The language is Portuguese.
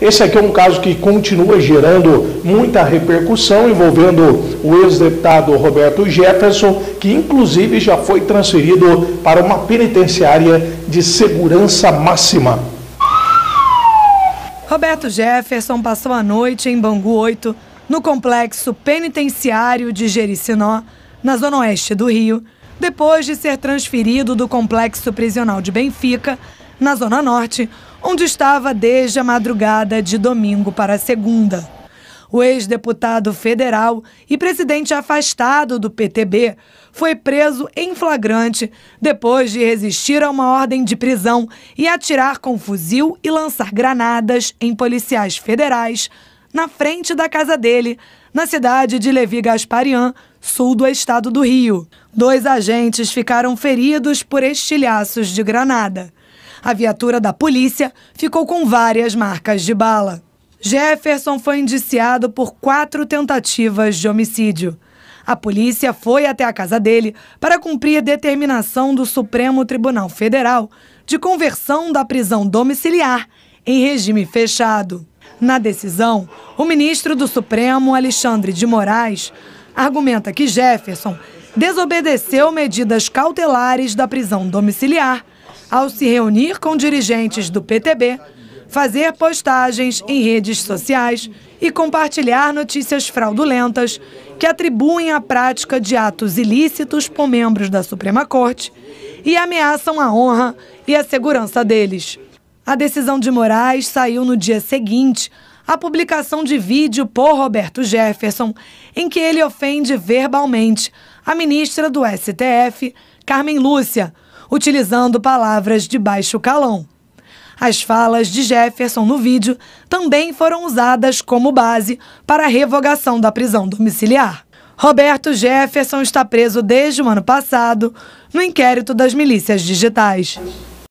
Esse aqui é um caso que continua gerando muita repercussão, envolvendo o ex-deputado Roberto Jefferson, que inclusive já foi transferido para uma penitenciária de segurança máxima. Roberto Jefferson passou a noite em Bangu 8, no complexo penitenciário de Jericinó, na zona oeste do Rio, depois de ser transferido do complexo prisional de Benfica na Zona Norte, onde estava desde a madrugada de domingo para segunda. O ex-deputado federal e presidente afastado do PTB foi preso em flagrante depois de resistir a uma ordem de prisão e atirar com fuzil e lançar granadas em policiais federais na frente da casa dele, na cidade de Levi Gasparian, sul do estado do Rio. Dois agentes ficaram feridos por estilhaços de granada. A viatura da polícia ficou com várias marcas de bala. Jefferson foi indiciado por quatro tentativas de homicídio. A polícia foi até a casa dele para cumprir determinação do Supremo Tribunal Federal de conversão da prisão domiciliar em regime fechado. Na decisão, o ministro do Supremo, Alexandre de Moraes, argumenta que Jefferson desobedeceu medidas cautelares da prisão domiciliar ao se reunir com dirigentes do PTB, fazer postagens em redes sociais e compartilhar notícias fraudulentas que atribuem a prática de atos ilícitos por membros da Suprema Corte e ameaçam a honra e a segurança deles. A decisão de Moraes saiu no dia seguinte à publicação de vídeo por Roberto Jefferson, em que ele ofende verbalmente a ministra do STF, Carmen Lúcia, utilizando palavras de baixo calão. As falas de Jefferson no vídeo também foram usadas como base para a revogação da prisão domiciliar. Roberto Jefferson está preso desde o ano passado no inquérito das milícias digitais.